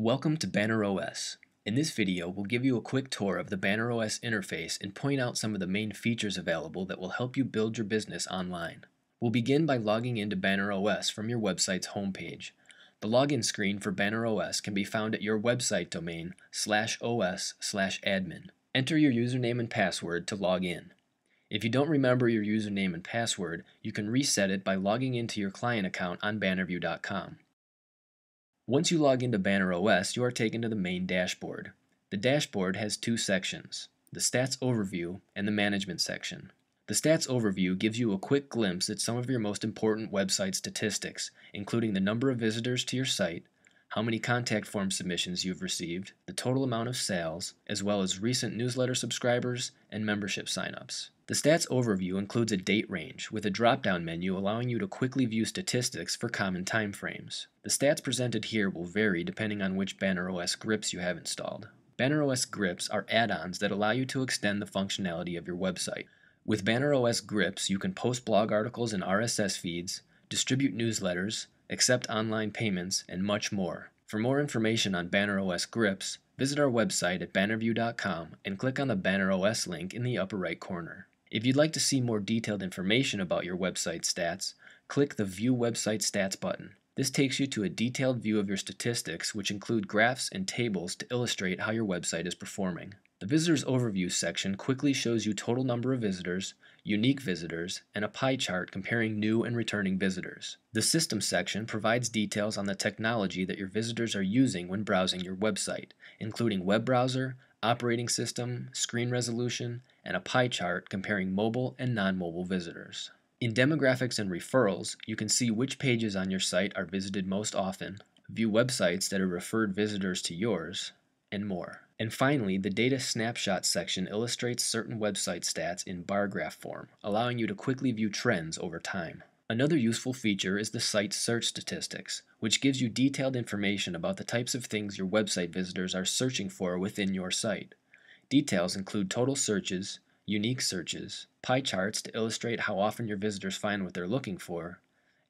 Welcome to Banner OS. In this video, we'll give you a quick tour of the Banner OS interface and point out some of the main features available that will help you build your business online. We'll begin by logging into Banner OS from your website's homepage. The login screen for Banner OS can be found at your website domain slash os slash admin. Enter your username and password to log in. If you don't remember your username and password, you can reset it by logging into your client account on bannerview.com. Once you log into Banner OS, you are taken to the main dashboard. The dashboard has two sections, the Stats Overview and the Management section. The Stats Overview gives you a quick glimpse at some of your most important website statistics, including the number of visitors to your site, how many contact form submissions you've received, the total amount of sales, as well as recent newsletter subscribers and membership signups. The stats overview includes a date range with a drop-down menu allowing you to quickly view statistics for common timeframes. The stats presented here will vary depending on which BannerOS grips you have installed. BannerOS grips are add-ons that allow you to extend the functionality of your website. With BannerOS grips, you can post blog articles and RSS feeds, distribute newsletters, accept online payments, and much more. For more information on BannerOS grips, visit our website at bannerview.com and click on the BannerOS link in the upper right corner. If you'd like to see more detailed information about your website stats, click the View Website Stats button. This takes you to a detailed view of your statistics, which include graphs and tables to illustrate how your website is performing. The Visitors Overview section quickly shows you total number of visitors, unique visitors, and a pie chart comparing new and returning visitors. The System section provides details on the technology that your visitors are using when browsing your website, including web browser, operating system, screen resolution, and a pie chart comparing mobile and non-mobile visitors. In demographics and referrals, you can see which pages on your site are visited most often, view websites that are referred visitors to yours, and more. And finally, the data snapshot section illustrates certain website stats in bar graph form, allowing you to quickly view trends over time. Another useful feature is the site search statistics, which gives you detailed information about the types of things your website visitors are searching for within your site. Details include total searches, unique searches, pie charts to illustrate how often your visitors find what they're looking for,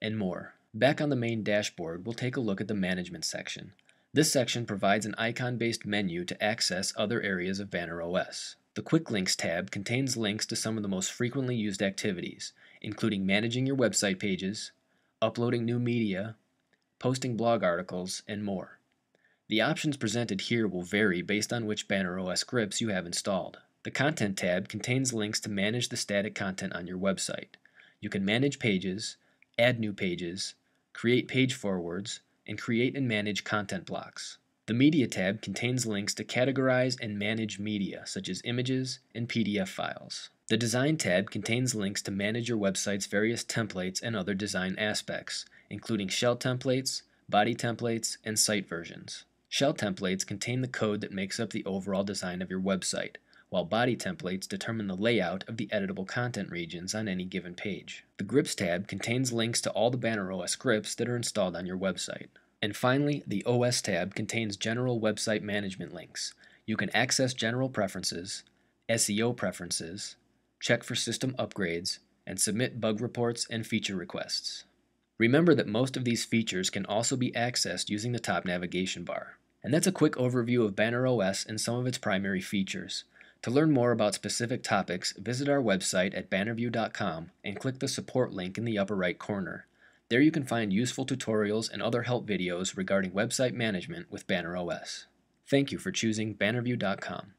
and more. Back on the main dashboard, we'll take a look at the management section. This section provides an icon-based menu to access other areas of Banner OS. The Quick Links tab contains links to some of the most frequently used activities, including managing your website pages, uploading new media, posting blog articles, and more. The options presented here will vary based on which Banner OS scripts you have installed. The Content tab contains links to manage the static content on your website. You can manage pages, add new pages, create page forwards, and create and manage content blocks. The Media tab contains links to categorize and manage media, such as images and PDF files. The Design tab contains links to manage your website's various templates and other design aspects, including shell templates, body templates, and site versions. Shell templates contain the code that makes up the overall design of your website, while body templates determine the layout of the editable content regions on any given page. The Grips tab contains links to all the BannerOS grips that are installed on your website. And finally, the OS tab contains general website management links. You can access general preferences, SEO preferences, check for system upgrades, and submit bug reports and feature requests. Remember that most of these features can also be accessed using the top navigation bar. And that's a quick overview of Banner OS and some of its primary features. To learn more about specific topics, visit our website at bannerview.com and click the support link in the upper right corner. There you can find useful tutorials and other help videos regarding website management with Banner OS. Thank you for choosing bannerview.com.